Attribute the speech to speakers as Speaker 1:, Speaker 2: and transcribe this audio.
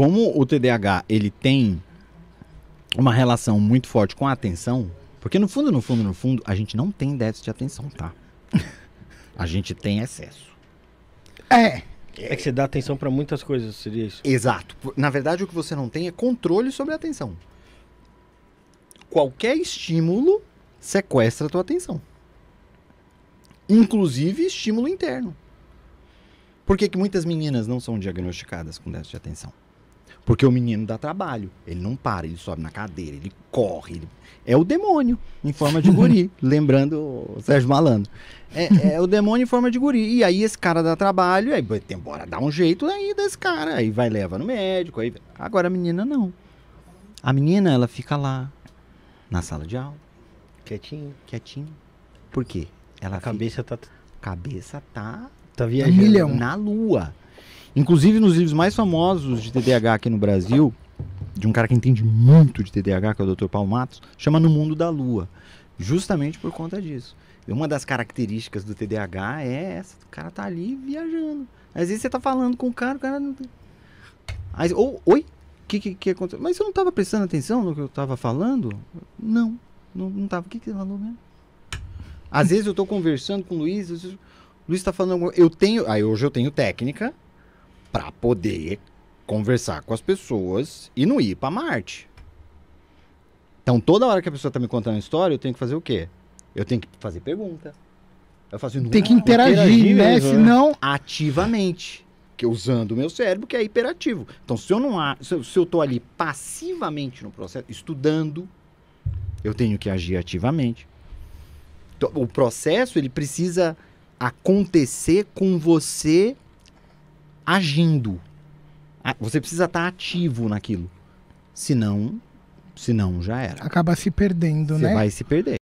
Speaker 1: como o TDAH ele tem uma relação muito forte com a atenção, porque no fundo, no fundo, no fundo, a gente não tem déficit de atenção, tá? a gente tem excesso. É. É que você dá atenção para muitas coisas, seria isso? Exato. Na verdade, o que você não tem é controle sobre a atenção. Qualquer estímulo sequestra a tua atenção. Inclusive estímulo interno. Por que, que muitas meninas não são diagnosticadas com déficit de atenção? Porque o menino dá trabalho. Ele não para, ele sobe na cadeira, ele corre. Ele... É o demônio em forma de guri. lembrando o Sérgio Malandro. É, é, o demônio em forma de guri. E aí esse cara dá trabalho, aí tem, bora dar um jeito aí desse cara. Aí vai, leva no médico. Aí... Agora a menina não. A menina, ela fica lá, na sala de aula. Quietinho. Quietinho. Por quê? Ela a cabeça fica... tá. Cabeça tá. Tá viajando. milhão. Né? Na lua. Inclusive, nos livros mais famosos de TDAH aqui no Brasil, de um cara que entende muito de TDAH, que é o Dr. Paulo Matos, chama No Mundo da Lua. Justamente por conta disso. Uma das características do TDAH é essa. O cara tá ali viajando. Às vezes você tá falando com o cara, o cara não ou, oi? O que, que, que aconteceu? Mas eu não tava prestando atenção no que eu tava falando? Não. Não, não tava. O que, que você falou mesmo? Às vezes eu tô conversando com o Luiz, vezes, o Luiz tá falando... Eu tenho... Aí hoje eu tenho técnica para poder conversar com as pessoas e não ir para Marte. Então, toda hora que a pessoa tá me contando uma história, eu tenho que fazer o quê? Eu tenho que fazer pergunta. Eu faço, Tem que interagir, interagir né? Mesmo, né? Senão... Ativamente. Que, usando o meu cérebro, que é hiperativo. Então, se eu não há, se, eu, se eu tô ali passivamente no processo, estudando, eu tenho que agir ativamente. Então, o processo, ele precisa acontecer com você agindo. Você precisa estar ativo naquilo. Senão, senão já era. Acaba se perdendo, Você né? Você vai se perder.